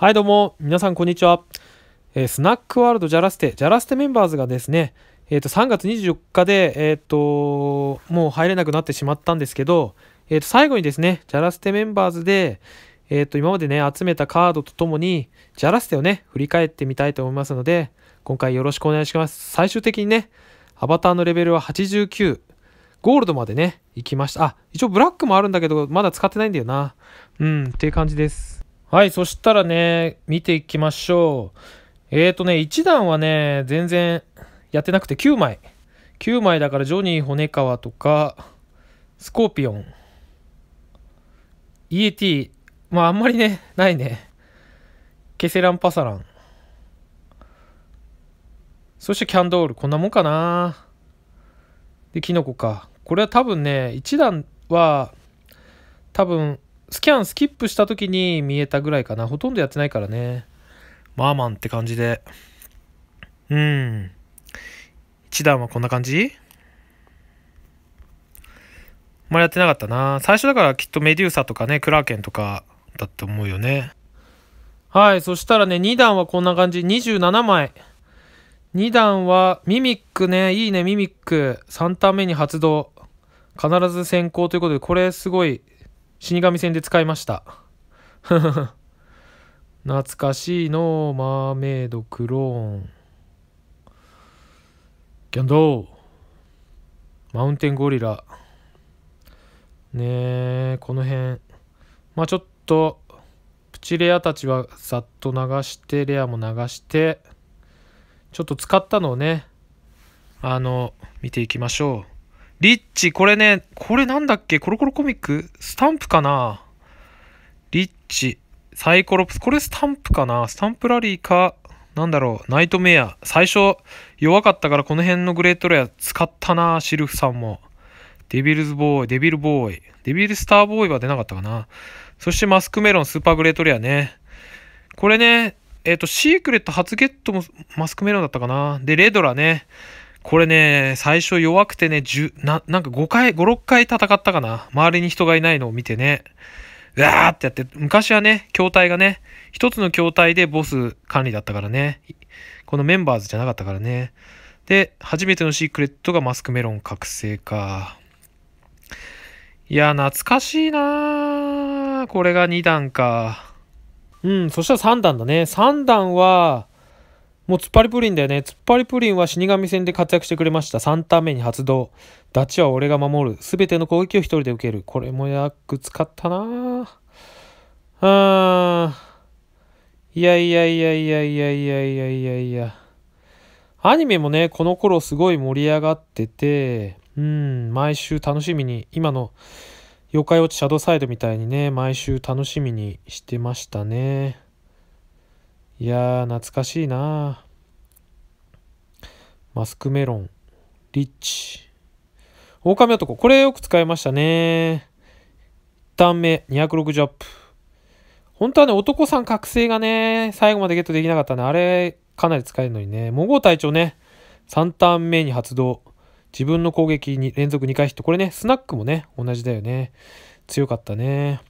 はいどうも、皆さんこんにちは。えー、スナックワールドジャラステ、ジャラステメンバーズがですね、えー、と3月24日で、えーと、もう入れなくなってしまったんですけど、えー、と最後にですね、ジャラステメンバーズで、えー、と今までね、集めたカードとともに、ジャラステをね、振り返ってみたいと思いますので、今回よろしくお願いします。最終的にね、アバターのレベルは89、ゴールドまでね、行きました。あ、一応ブラックもあるんだけど、まだ使ってないんだよな。うん、っていう感じです。はい、そしたらね、見ていきましょう。えーとね、1段はね、全然やってなくて9枚。9枚だからジョニー・骨川とか、スコーピオン、EAT、まああんまりね、ないね。ケセラン・パサラン。そしてキャンドール、こんなもんかな。で、キノコか。これは多分ね、1段は、多分、スキャンスキップした時に見えたぐらいかな。ほとんどやってないからね。マーマンって感じで。うん。一段はこんな感じあんまりやってなかったな。最初だからきっとメデューサとかね、クラーケンとかだって思うよね。はい。そしたらね、2段はこんな感じ。27枚。2段はミミックね。いいね、ミミック。3ターン目に発動。必ず先行ということで、これすごい死神戦で使いました。懐かしいのマーメイドクローン。ギャンドー。マウンテンゴリラ。ねえ、この辺。まあちょっと、プチレアたちはざっと流して、レアも流して、ちょっと使ったのをね、あの、見ていきましょう。リッチ、これね、これなんだっけコロコロコミックスタンプかなリッチ、サイコロプス、これスタンプかなスタンプラリーか、なんだろう、ナイトメア。最初弱かったからこの辺のグレートレア使ったな、シルフさんも。デビルズボーイ、デビルボーイ、デビルスターボーイは出なかったかな。そしてマスクメロン、スーパーグレートレアね。これね、えっ、ー、と、シークレット初ゲットもマスクメロンだったかな。で、レドラね。これね、最初弱くてね、10な、なんか5回、5、6回戦ったかな。周りに人がいないのを見てね、うわーってやって、昔はね、筐体がね、一つの筐体でボス管理だったからね、このメンバーズじゃなかったからね。で、初めてのシークレットがマスクメロン覚醒か。いや、懐かしいなこれが2段か。うん、そしたら3段だね。3段は、もう突っ張りプリンだよね。突っ張りプリンは死神戦で活躍してくれました。3ターン目に発動。ダチは俺が守る。すべての攻撃を一人で受ける。これも役使ったなあー。いやいやいやいやいやいやいやいやいや。アニメもね、この頃すごい盛り上がってて、うん、毎週楽しみに、今の妖怪ウォッチシャドウサイドみたいにね、毎週楽しみにしてましたね。いや懐かしいなマスクメロン、リッチ。狼男、これよく使いましたね。1段目、260アップ。本当はね、男さん覚醒がね、最後までゲットできなかったね。あれ、かなり使えるのにね。モゴ隊長ね、3ターン目に発動。自分の攻撃に連続2回ヒット。これね、スナックもね、同じだよね。強かったね。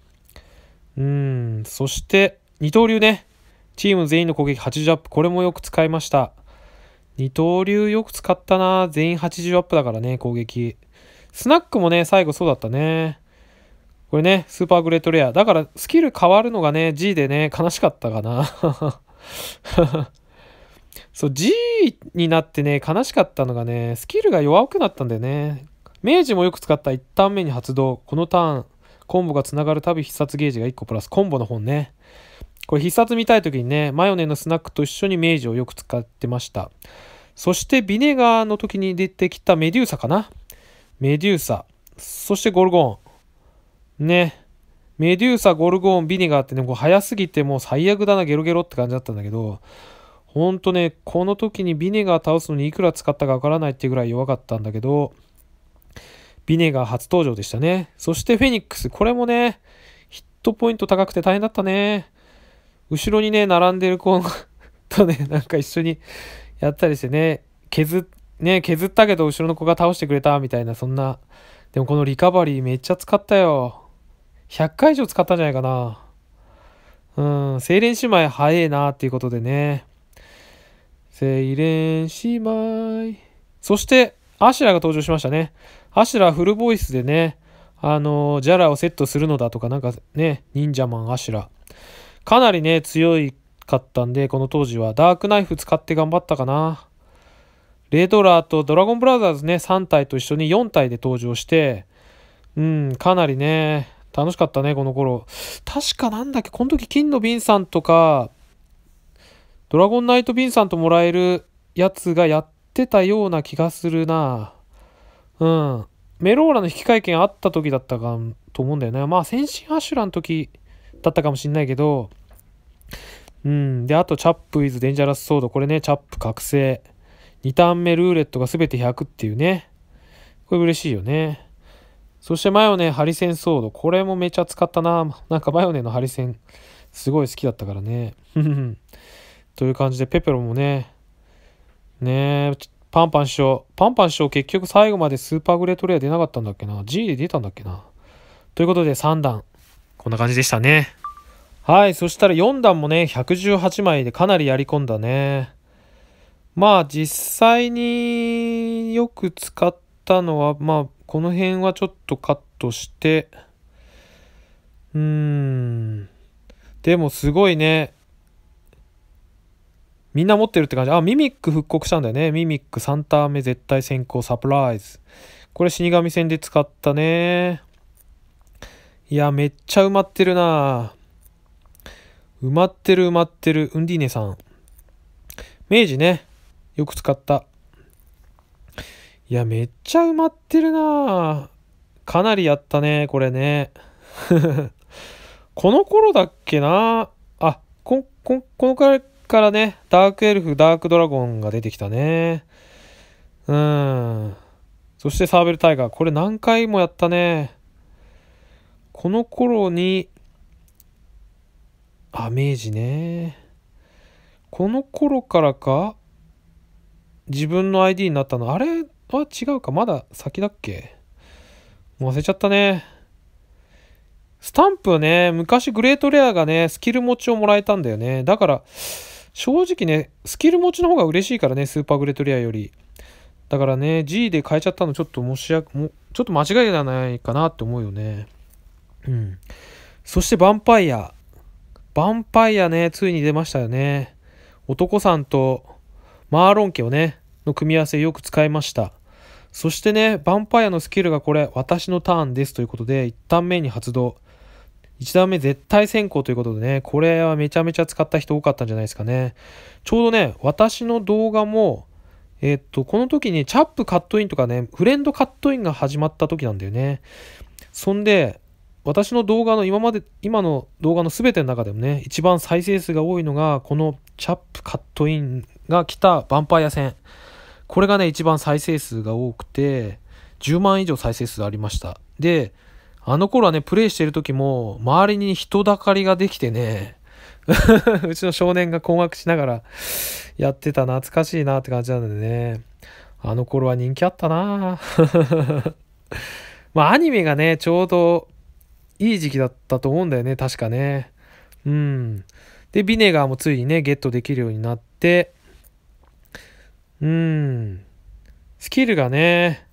うん、そして、二刀流ね。チーム全員の攻撃80アップ。これもよく使いました。二刀流よく使ったな。全員80アップだからね、攻撃。スナックもね、最後そうだったね。これね、スーパーグレートレア。だから、スキル変わるのがね、G でね、悲しかったかな。そう、G になってね、悲しかったのがね、スキルが弱くなったんだよね。明治もよく使った1ターン目に発動。このターン、コンボがつながるたび必殺ゲージが1個プラス。コンボの本ね。これ必殺見たい時にね、マヨネーのスナックと一緒に明治をよく使ってました。そしてビネガーの時に出てきたメデューサかな。メデューサ。そしてゴルゴン。ね。メデューサ、ゴルゴン、ビネガーってね、こう早すぎてもう最悪だな、ゲロゲロって感じだったんだけど、ほんとね、この時にビネガー倒すのにいくら使ったかわからないっていうぐらい弱かったんだけど、ビネガー初登場でしたね。そしてフェニックス、これもね、ヒットポイント高くて大変だったね。後ろにね、並んでる子とね、なんか一緒にやったりしてね、削、ね、削ったけど後ろの子が倒してくれたみたいな、そんな。でもこのリカバリーめっちゃ使ったよ。100回以上使ったんじゃないかな。うん、精錬姉妹早えなっていうことでね。精錬姉妹。そして、アシュラが登場しましたね。アシュラフルボイスでね、あの、ジャラをセットするのだとか、なんかね、忍者マンアシュラ。かなりね、強いかったんで、この当時は。ダークナイフ使って頑張ったかな。レドラーとドラゴンブラザーズね、3体と一緒に4体で登場して、うん、かなりね、楽しかったね、この頃。確かなんだっけ、この時、金の瓶さんとか、ドラゴンナイト瓶さんともらえるやつがやってたような気がするな。うん。メローラの引換券あった時だったかと思うんだよね。まあ、先進アシュラの時だったかもしんないけど、うん。で、あと、チャップイズデンジャラスソード。これね、チャップ覚醒。2ターン目ルーレットが全て100っていうね。これ嬉しいよね。そしてマヨネハリセンソード。これもめちゃ使ったな。なんかマヨネのハリセン、すごい好きだったからね。という感じで、ペペロもね、ねパンパン師匠。パンパン師匠結局最後までスーパーグレートレア出なかったんだっけな。G で出たんだっけな。ということで3段。こんな感じでしたね。はい、そしたら4段もね、118枚でかなりやり込んだね。まあ実際によく使ったのは、まあこの辺はちょっとカットして、うーん。でもすごいね、みんな持ってるって感じ。あ、ミミック復刻したんだよね。ミミック3ターン目絶対先行サプライズ。これ死神戦で使ったね。いや、めっちゃ埋まってるな埋まってる埋まってる、ウンディーネさん。明治ね、よく使った。いや、めっちゃ埋まってるなかなりやったね、これね。この頃だっけなあ、こ、こ、このくらいからね、ダークエルフ、ダークドラゴンが出てきたね。うん。そしてサーベルタイガー。これ何回もやったね。この頃に、あ明治ねこの頃からか自分の ID になったのあれは違うかまだ先だっけ忘れちゃったねスタンプね昔グレートレアがねスキル持ちをもらえたんだよねだから正直ねスキル持ちの方が嬉しいからねスーパーグレートレアよりだからね G で変えちゃったのちょっともしやもちょっと間違いではないかなって思うよねうんそしてヴァンパイアヴァンパイアね、ついに出ましたよね。男さんとマーロン家をね、の組み合わせよく使いました。そしてね、ヴァンパイアのスキルがこれ、私のターンですということで、1段目に発動。1段目絶対先行ということでね、これはめちゃめちゃ使った人多かったんじゃないですかね。ちょうどね、私の動画も、えっと、この時にチャップカットインとかね、フレンドカットインが始まった時なんだよね。そんで、私の動画の今まで、今の動画の全ての中でもね、一番再生数が多いのが、このチャップカットインが来たヴァンパイア戦。これがね、一番再生数が多くて、10万以上再生数ありました。で、あの頃はね、プレイしてる時も、周りに人だかりができてね、うちの少年が困惑しながらやってた懐かしいなって感じなんでね。あの頃は人気あったな まあアニメがね、ちょうどいい時期だったと思うんだよね、確かね。うん。で、ビネガーもついにね、ゲットできるようになって、うん。スキルがね、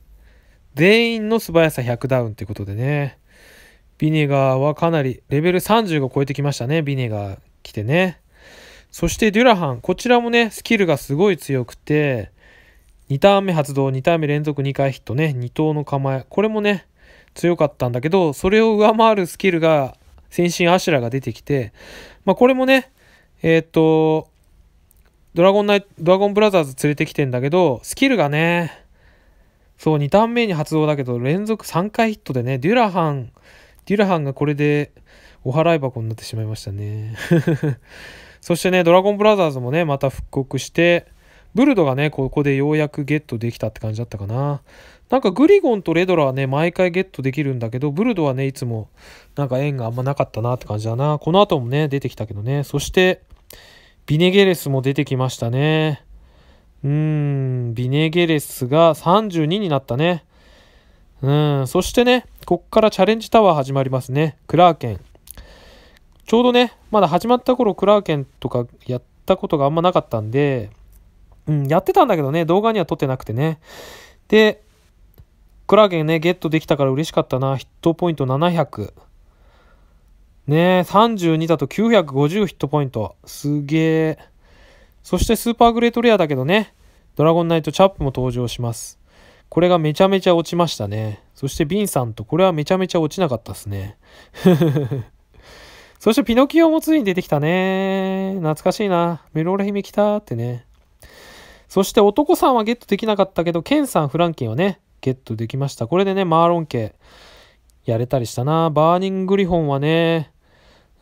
全員の素早さ100ダウンってことでね、ビネガーはかなりレベル30を超えてきましたね、ビネガー来てね。そしてデュラハン、こちらもね、スキルがすごい強くて、2ターン目発動、2ターン目連続2回ヒットね、2投の構え、これもね、強かったんだけど、それを上回るスキルが、先進アシュラが出てきて、まあ、これもね、えー、っと、ドラゴンナイドラゴンブラザーズ連れてきてんだけど、スキルがね、そう、2ターン目に発動だけど、連続3回ヒットでね、デュラハン、デュラハンがこれでお払い箱になってしまいましたね。そしてね、ドラゴンブラザーズもね、また復刻して、ブルドがね、ここでようやくゲットできたって感じだったかな。なんかグリゴンとレドラはね、毎回ゲットできるんだけど、ブルドはね、いつもなんか縁があんまなかったなって感じだな。この後もね、出てきたけどね。そして、ビネゲレスも出てきましたね。うーん、ビネゲレスが32になったね。うん、そしてね、こっからチャレンジタワー始まりますね。クラーケン。ちょうどね、まだ始まった頃、クラーケンとかやったことがあんまなかったんで、うん、やってたんだけどね、動画には撮ってなくてね。で、クラゲね、ゲットできたから嬉しかったな。ヒットポイント700。ね32だと950ヒットポイント。すげえ。そしてスーパーグレートレアだけどね、ドラゴンナイトチャップも登場します。これがめちゃめちゃ落ちましたね。そしてビンさんと、これはめちゃめちゃ落ちなかったっすね。そしてピノキオもついに出てきたね。懐かしいな。メローラ姫来たってね。そして男さんはゲットできなかったけど、ケンさん、フランキンはね、ゲットできました。これでね、マーロン家、やれたりしたな。バーニングリォンはね、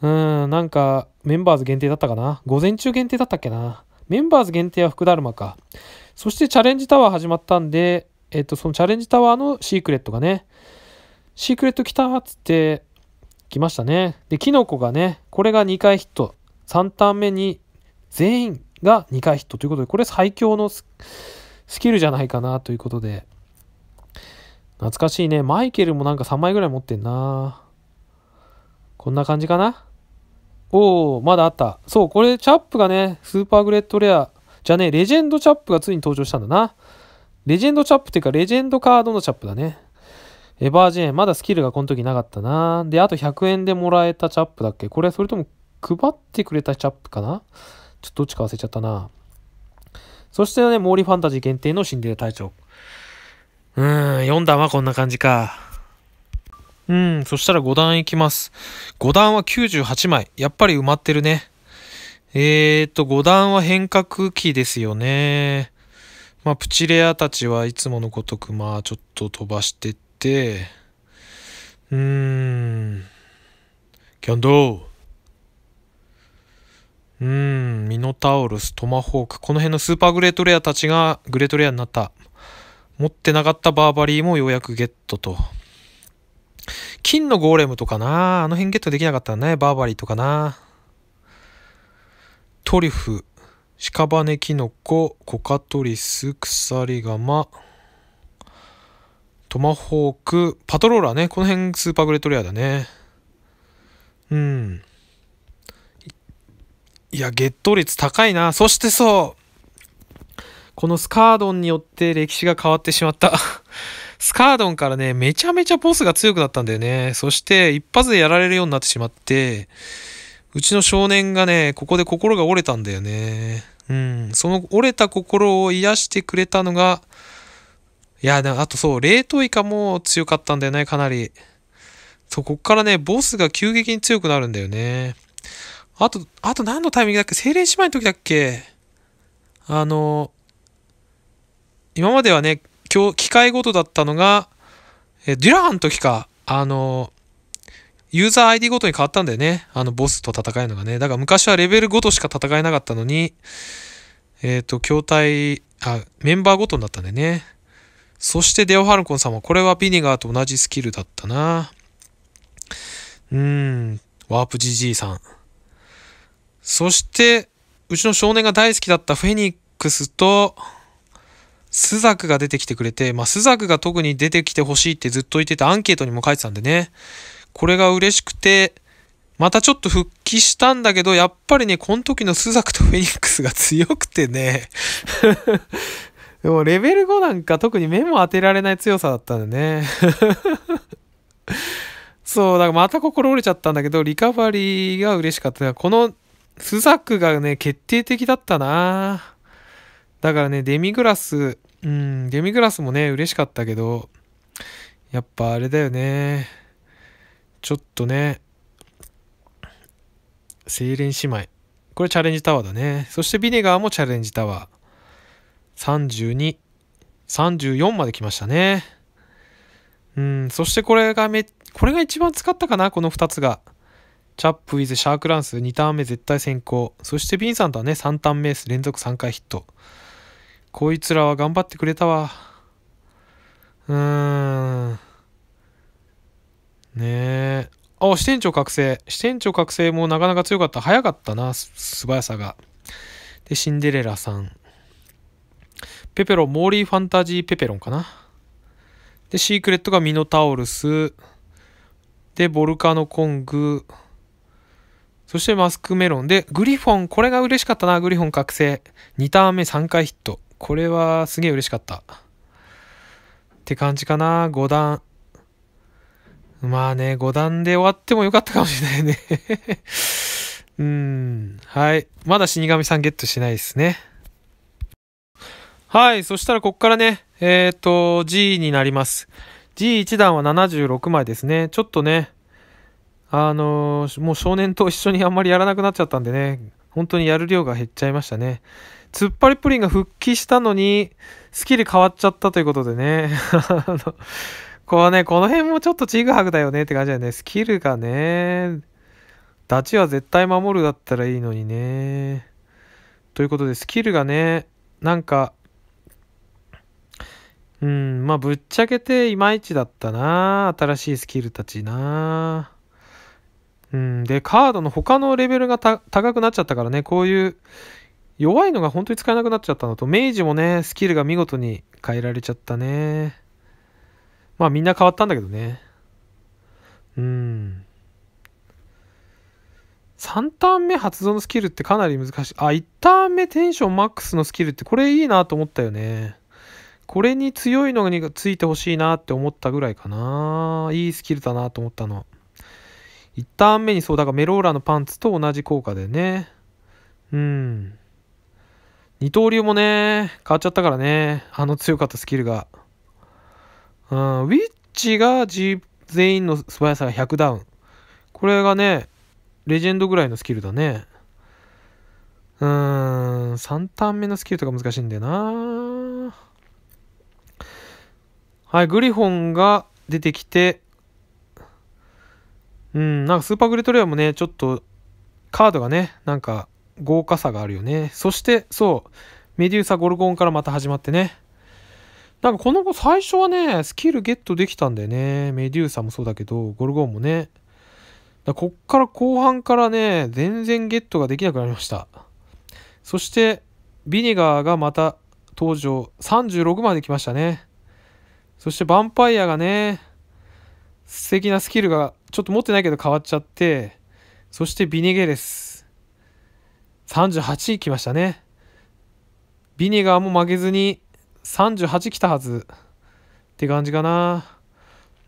うん、なんか、メンバーズ限定だったかな。午前中限定だったっけな。メンバーズ限定は福だるまか。そしてチャレンジタワー始まったんで、えっと、そのチャレンジタワーのシークレットがね、シークレット来たっつって、来ましたね。で、キノコがね、これが2回ヒット。3ターン目に全員が2回ヒットということで、これ最強のスキルじゃないかなということで、懐かしいね。マイケルもなんか3枚ぐらい持ってんな。こんな感じかな。おお、まだあった。そう、これチャップがね、スーパーグレートレア、じゃね、レジェンドチャップがついに登場したんだな。レジェンドチャップっていうか、レジェンドカードのチャップだね。エバージェーン、まだスキルがこの時なかったな。で、あと100円でもらえたチャップだっけこれ、それとも配ってくれたチャップかなちょっとどっちか忘れちゃったな。そしてね、モーリーファンタジー限定のシンデレラ隊長。うーん、4段はこんな感じか。うん、そしたら5段いきます。5段は98枚。やっぱり埋まってるね。えーと、5段は変革期ですよね。まあ、プチレアたちはいつものごとく、まあ、ちょっと飛ばしてって、うーん、キャンドーうん、ミノタウルス、トマホーク、この辺のスーパーグレートレアたちがグレートレアになった。持ってなかったバーバリーもようやくゲットと。金のゴーレムとかな、あの辺ゲットできなかったね、バーバリーとかな。トリュフ、屍キノコ、コカトリス、鎖釜、トマホーク、パトローラーね、この辺スーパーグレートレアだね。うん。いや、ゲット率高いな。そしてそう、このスカードンによって歴史が変わってしまった。スカードンからね、めちゃめちゃボスが強くなったんだよね。そして一発でやられるようになってしまって、うちの少年がね、ここで心が折れたんだよね。うん。その折れた心を癒してくれたのが、いや、あとそう、冷凍イカも強かったんだよね、かなり。そこっからね、ボスが急激に強くなるんだよね。あと、あと何のタイミングだっけ精霊姉妹の時だっけあの、今まではね、今日、機械ごとだったのが、え、デュラハンの時か、あの、ユーザー ID ごとに変わったんだよね。あの、ボスと戦えるのがね。だから昔はレベルごとしか戦えなかったのに、えっ、ー、と、筐体、あ、メンバーごとになったんだよね。そしてデオハルコンさんは、これはビニガーと同じスキルだったな。うーん、ワープ GG さん。そして、うちの少年が大好きだったフェニックスと、スザクが出てきてくれて、まあ、スザクが特に出てきてほしいってずっと言ってたアンケートにも書いてたんでね、これが嬉しくて、またちょっと復帰したんだけど、やっぱりね、この時のスザクとフェニックスが強くてね でもレベル5なんか特に目も当てられない強さだったんだね そう、だからまた心折れちゃったんだけど、リカバリーが嬉しかった。このスザックがね、決定的だったなだからね、デミグラス、うん、デミグラスもね、嬉しかったけど、やっぱあれだよね。ちょっとね、精錬姉妹。これチャレンジタワーだね。そしてビネガーもチャレンジタワー。32、34まで来ましたね。うん、そしてこれがめ、これが一番使ったかな、この2つが。チャップ・ウィズ・シャーク・ランス2ターン目絶対先行そしてビンさんとはね3ターン目連続3回ヒットこいつらは頑張ってくれたわうーんねえあ支店長覚醒支店長覚醒もなかなか強かった早かったな素早さがでシンデレラさんペペロンモーリーファンタジーペペロンかなでシークレットがミノタオルスでボルカノコングそしてマスクメロンで、グリフォン、これが嬉しかったな、グリフォン覚醒。2ターン目3回ヒット。これはすげえ嬉しかった。って感じかな、5段。まあね、5段で終わってもよかったかもしれないね うん、はい。まだ死神さんゲットしないですね。はい、そしたらこっからね、えっ、ー、と、G になります。G1 段は76枚ですね。ちょっとね、あのー、もう少年と一緒にあんまりやらなくなっちゃったんでね、本当にやる量が減っちゃいましたね。突っ張りプリンが復帰したのに、スキル変わっちゃったということでね。あの、こうね、この辺もちょっとちぐはぐだよねって感じだよね。スキルがね、ダチは絶対守るだったらいいのにね。ということで、スキルがね、なんか、うん、まあぶっちゃけていまいちだったな。新しいスキルたちな。うん、で、カードの他のレベルが高くなっちゃったからね、こういう弱いのが本当に使えなくなっちゃったのと、明治もね、スキルが見事に変えられちゃったね。まあみんな変わったんだけどね。うん。3ターン目発動のスキルってかなり難しい。あ、1ターン目テンションマックスのスキルってこれいいなと思ったよね。これに強いのについてほしいなって思ったぐらいかな。いいスキルだなと思ったの。1ターン目にそうだからメローラのパンツと同じ効果でねうん二刀流もね変わっちゃったからねあの強かったスキルがうんウィッチが、G、全員の素早さが100ダウンこれがねレジェンドぐらいのスキルだねうーん3ターン目のスキルとか難しいんだよなはいグリフォンが出てきてうん、なんかスーパーグレートレアもね、ちょっとカードがね、なんか豪華さがあるよね。そして、そう、メデューサ・ゴルゴンからまた始まってね。なんかこの子最初はね、スキルゲットできたんだよね。メデューサもそうだけど、ゴルゴンもね。だこっから後半からね、全然ゲットができなくなりました。そして、ビネガーがまた登場。36まで来ましたね。そして、ヴァンパイアがね、素敵なスキルがちょっと持ってないけど変わっちゃって、そしてビネゲレス。38位来ましたね。ビネガーも負けずに38来たはず。って感じかな。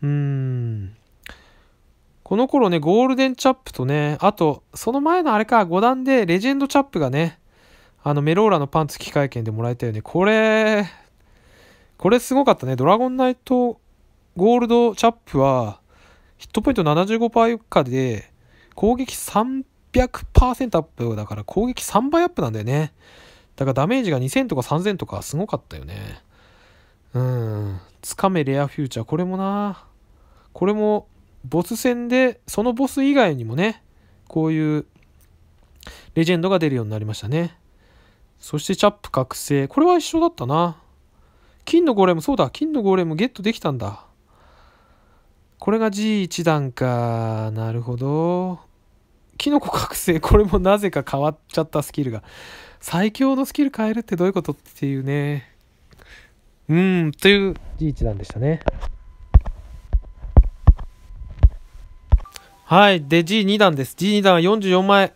うん。この頃ね、ゴールデンチャップとね、あと、その前のあれか、5段でレジェンドチャップがね、あのメローラのパンツ機械券でもらえたよね。これ、これすごかったね。ドラゴンナイトゴールドチャップは、ヒットポイント75%以下で、攻撃300%アップだから攻撃3倍アップなんだよね。だからダメージが2000とか3000とかすごかったよね。うん。つかめレアフューチャー。これもな。これも、ボス戦で、そのボス以外にもね、こういうレジェンドが出るようになりましたね。そしてチャップ覚醒。これは一緒だったな。金のゴーレム、そうだ。金のゴーレムゲットできたんだ。これが G1 段か。なるほど。キノコ覚醒、これもなぜか変わっちゃったスキルが。最強のスキル変えるってどういうことっていうね。うん、という G1 段でしたね。はい。で、G2 段です。G2 段は44枚。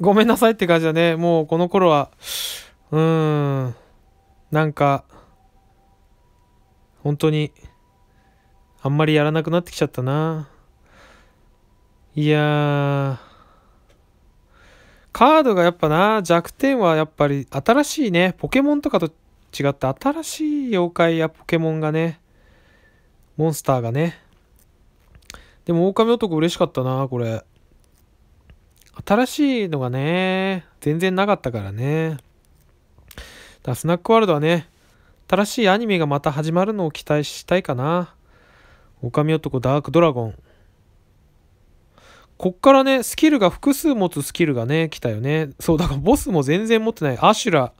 ごめんなさいって感じだね。もうこの頃は、うーん、なんか、本当に、あんまりやらなくなってきちゃったな。いやカードがやっぱな、弱点はやっぱり新しいね、ポケモンとかと違って新しい妖怪やポケモンがね、モンスターがね。でも狼男嬉しかったな、これ。新しいのがね、全然なかったからね。だスナックワールドはね、新しいアニメがまた始まるのを期待したいかな。狼男ダークドラゴン。こっからね、スキルが複数持つスキルがね、来たよね。そう、だからボスも全然持ってない。アシュラ。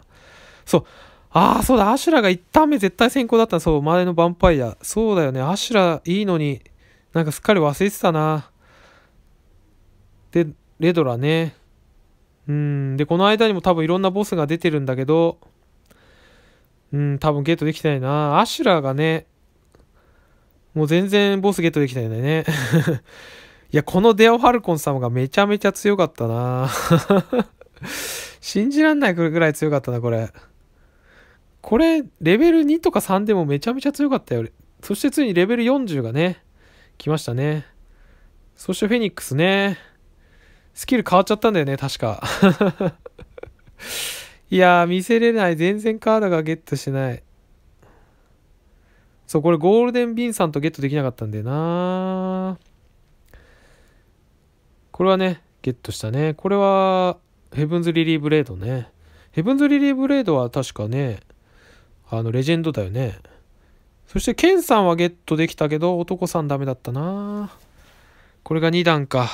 そう。ああ、そうだ、アシュラが1ターン目絶対先行だった。そう、前のヴァンパイア。そうだよね、アシュラいいのに、なんかすっかり忘れてたな。で、レドラね。うん、で、この間にも多分いろんなボスが出てるんだけど、うん、多分ゲットできてないな。アシュラがね、もう全然ボスゲットできないんだよね。いや、このデオファルコン様がめちゃめちゃ強かったな 信じらんないぐらい強かったな、これ。これ、レベル2とか3でもめちゃめちゃ強かったよ。そしてついにレベル40がね、来ましたね。そしてフェニックスね。スキル変わっちゃったんだよね、確か。いやー、見せれない。全然カードがゲットしない。そう、これゴールデンビンさんとゲットできなかったんだよなこれはね、ゲットしたね。これは、ヘブンズ・リリー・ブレードね。ヘブンズ・リリー・ブレードは確かね、あの、レジェンドだよね。そして、ケンさんはゲットできたけど、男さんダメだったなこれが2段か。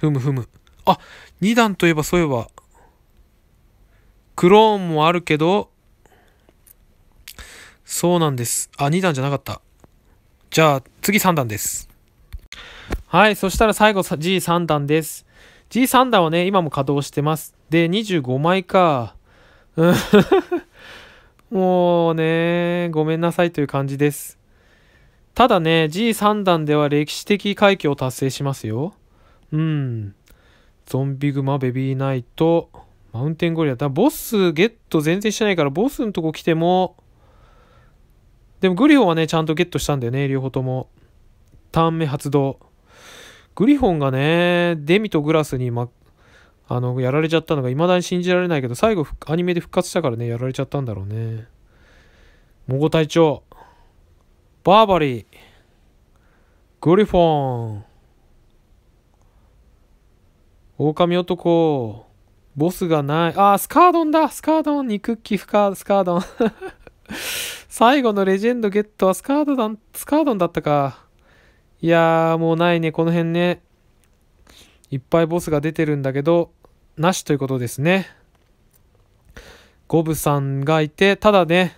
ふむふむ。あ、2段といえばそういえば、クローンもあるけど、そうなんです。あ、2段じゃなかった。じゃあ、次3段です。はい、そしたら最後 G3 段です。G3 段はね、今も稼働してます。で、25枚か。う もうね、ごめんなさいという感じです。ただね、G3 段では歴史的快挙を達成しますよ。うん。ゾンビグマ、ベビーナイト、マウンテンゴリラ。だボスゲット全然してないから、ボスのとこ来ても、でもグリフォンはね、ちゃんとゲットしたんだよね、両方とも。ターン目発動。グリフォンがね、デミとグラスに、ま、あの、やられちゃったのが未だに信じられないけど、最後、アニメで復活したからね、やられちゃったんだろうね。モゴ隊長。バーバリー。グリフォン。狼男。ボスがない。あ、スカードンだスカードンにクッキースカードン。最後のレジェンドゲットはスカードだスカードンだったか。いやー、もうないね、この辺ね。いっぱいボスが出てるんだけど、なしということですね。ゴブさんがいて、ただね、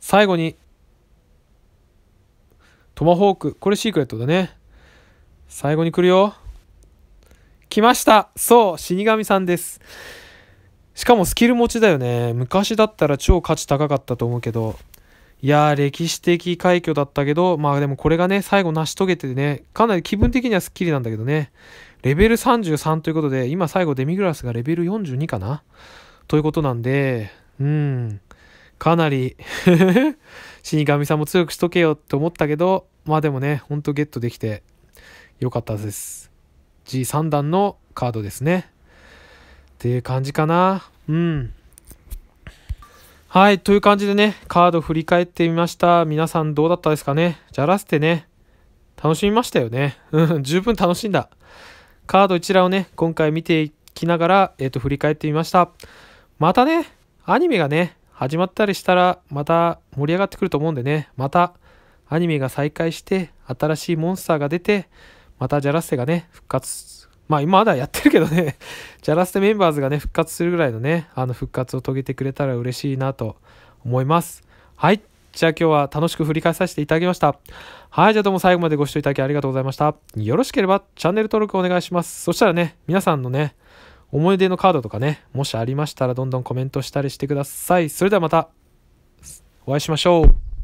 最後に、トマホーク。これシークレットだね。最後に来るよ。来ましたそう死神さんです。しかもスキル持ちだよね。昔だったら超価値高かったと思うけど。いやー、歴史的快挙だったけど、まあでもこれがね、最後成し遂げてね、かなり気分的にはスッキリなんだけどね。レベル33ということで、今最後デミグラスがレベル42かなということなんで、うん、かなり 死神さんも強くしとけよって思ったけど、まあでもね、ほんとゲットできてよかったです。G3 段のカードですね。っていう感じかな。うん。はい、という感じでね、カード振り返ってみました。皆さんどうだったですかねじゃらせてね、楽しみましたよね。うん、十分楽しんだ。カード一覧をね、今回見ていきながら、えっ、ー、と、振り返ってみました。またね、アニメがね、始まったりしたら、また盛り上がってくると思うんでね、また、アニメが再開して、新しいモンスターが出て、またじゃらせがね、復活まあ今まだやってるけどねジャラステメンバーズがね、復活するぐらいのね、あの復活を遂げてくれたら嬉しいなと思います。はい。じゃあ今日は楽しく振り返させていただきました。はい。じゃあどうも最後までご視聴いただきありがとうございました。よろしければチャンネル登録お願いします。そしたらね、皆さんのね、思い出のカードとかね、もしありましたらどんどんコメントしたりしてください。それではまたお会いしましょう。